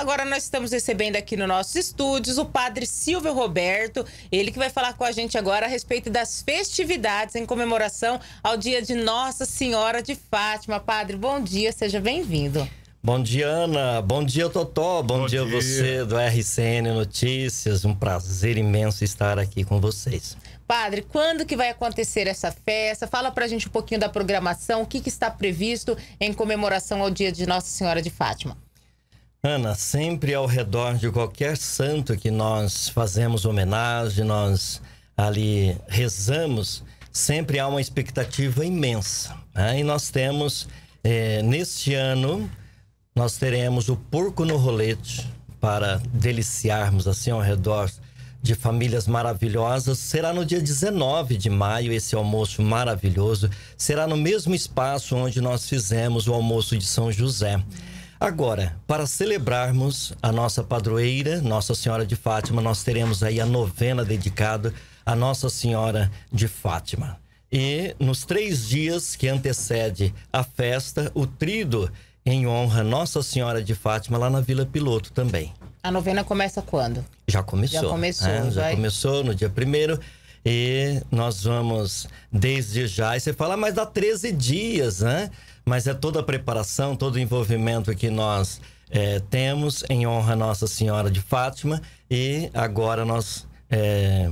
Agora nós estamos recebendo aqui no nossos estúdios o padre Silvio Roberto, ele que vai falar com a gente agora a respeito das festividades em comemoração ao dia de Nossa Senhora de Fátima. Padre, bom dia, seja bem-vindo. Bom dia, Ana. Bom dia, Totó. Bom, Bom dia, dia, você do RCN Notícias. Um prazer imenso estar aqui com vocês. Padre, quando que vai acontecer essa festa? Fala pra gente um pouquinho da programação, o que, que está previsto em comemoração ao dia de Nossa Senhora de Fátima. Ana, sempre ao redor de qualquer santo que nós fazemos homenagem, nós ali rezamos, sempre há uma expectativa imensa. Né? E nós temos, eh, neste ano, nós teremos o porco no rolete para deliciarmos assim ao redor de famílias maravilhosas. Será no dia 19 de maio esse almoço maravilhoso. Será no mesmo espaço onde nós fizemos o almoço de São José. Agora, para celebrarmos a nossa padroeira, Nossa Senhora de Fátima, nós teremos aí a novena dedicada a Nossa Senhora de Fátima. E nos três dias que antecede a festa, o trido em honra Nossa Senhora de Fátima, lá na Vila Piloto também. A novena começa quando? Já começou. Já começou. É, já vai... começou no dia primeiro. E nós vamos desde já. E você fala, ah, mas dá 13 dias, né? mas é toda a preparação, todo o envolvimento que nós é, temos em honra a Nossa Senhora de Fátima e agora nós é,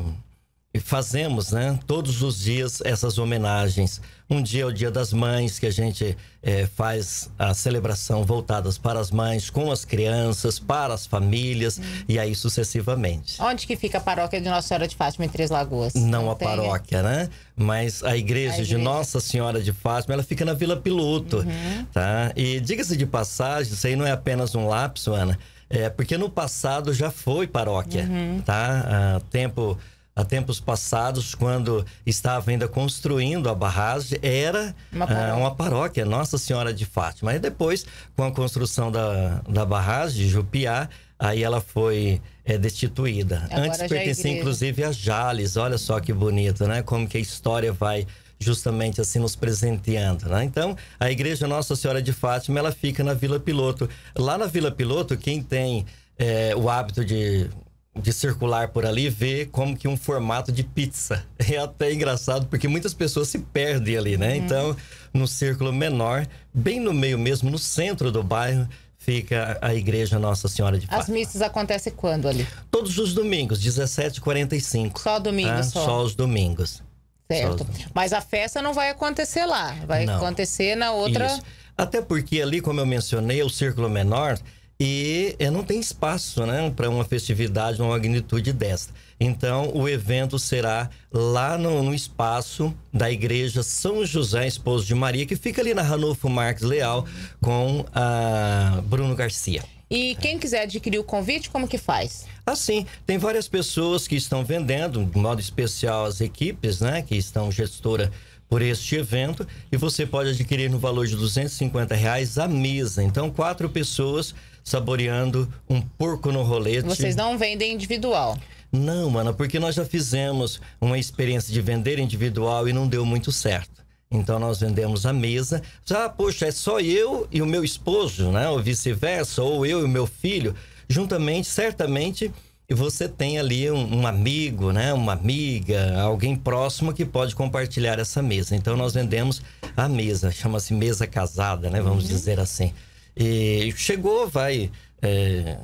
fazemos, né? Todos os dias essas homenagens. Um dia é o Dia das Mães, que a gente é, faz a celebração voltadas para as mães, com as crianças, para as famílias, hum. e aí sucessivamente. Onde que fica a paróquia de Nossa Senhora de Fátima em Três Lagoas? Não, Não a tem... paróquia, né? Mas a igreja, a igreja, de Nossa Senhora de Fátima, ela fica na Vila Piloto, uhum. tá? E diga-se de passagem, isso aí não é apenas um lapso, Ana, é porque no passado já foi paróquia, uhum. tá? Ah, tempo há tempos passados, quando estava ainda construindo a barragem, era uma ah, paróquia, uh, uma paróquia Nossa Senhora de Fátima. E depois, com a construção da, da barragem de Jupiá, aí ela foi é, destituída. Agora Antes é pertencia, é inclusive, a Jales. Olha só que bonito, né? Como que a história vai justamente assim nos presenteando, né? Então, a igreja Nossa Senhora de Fátima, ela fica na Vila Piloto. Lá na Vila Piloto, quem tem é, o hábito de de circular por ali vê como que um formato de pizza. É até engraçado porque muitas pessoas se perdem ali, né? É. Então, no círculo menor, bem no meio mesmo, no centro do bairro, fica a igreja Nossa Senhora de Fátima. As missas acontecem quando ali? Todos os domingos, 17h45. Só domingo ah, só. só os domingos. Certo. Mas a festa não vai acontecer lá, vai não. acontecer na outra. Isso. Até porque ali, como eu mencionei, o círculo menor e eh, não tem espaço né, para uma festividade, uma magnitude desta. Então, o evento será lá no, no, espaço da Igreja São José Esposo de Maria, que fica ali na Ranulfo Marques Leal, com a Bruno Garcia. E quem quiser adquirir o convite, como que faz? Assim, tem várias pessoas que estão vendendo, de modo especial as equipes, né, que estão gestora por este evento e você pode adquirir no valor de 250 reais a mesa. Então, quatro pessoas saboreando um porco no rolete. Vocês não vendem individual? Não, mana, porque nós já fizemos uma experiência de vender individual e não deu muito certo. Então nós vendemos a mesa. Ah, poxa, é só eu e o meu esposo, né? Ou vice-versa, ou eu e o meu filho. Juntamente, certamente, e você tem ali um, um, amigo, né, uma amiga, alguém próximo que pode compartilhar essa mesa. Então nós vendemos a mesa, chama-se mesa casada, né, vamos uhum. dizer assim. E chegou, vai é,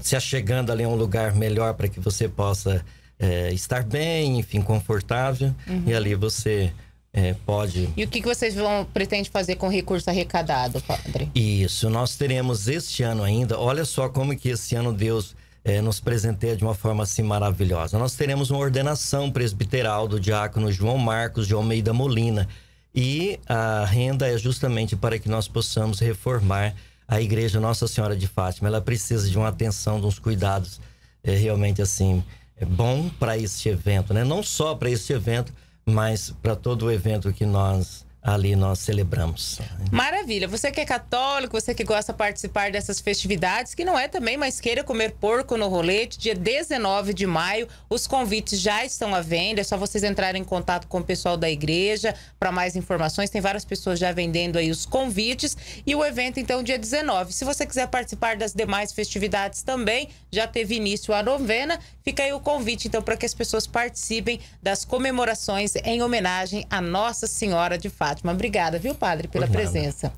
se achegando ali a um lugar melhor para que você possa é, estar bem, enfim, confortável. Uhum. E ali você é, pode. E o que, que vocês vão pretende fazer com o recurso arrecadado, padre? Isso, nós teremos este ano ainda. Olha só como que esse ano Deus é, nos presenteia de uma forma assim maravilhosa. Nós teremos uma ordenação presbiteral do diácono João Marcos de Almeida Molina e a renda é justamente para que nós possamos reformar a igreja Nossa Senhora de Fátima. Ela precisa de uma atenção, de uns cuidados é, realmente assim é bom para este evento, né? Não só para este evento, mas para todo o evento que nós ali nós celebramos. Maravilha. Você que é católico, você que gosta de participar dessas festividades, que não é também, mas queira comer porco no rolete, dia 19 de maio, os convites já estão à venda, é só vocês entrarem em contato com o pessoal da igreja para mais informações. Tem várias pessoas já vendendo aí os convites e o evento então dia 19. Se você quiser participar das demais festividades também, já teve início a novena, fica aí o convite então para que as pessoas participem das comemorações em homenagem à Nossa Senhora de Fátima. Fátima. Obrigada, viu, padre, pela presença.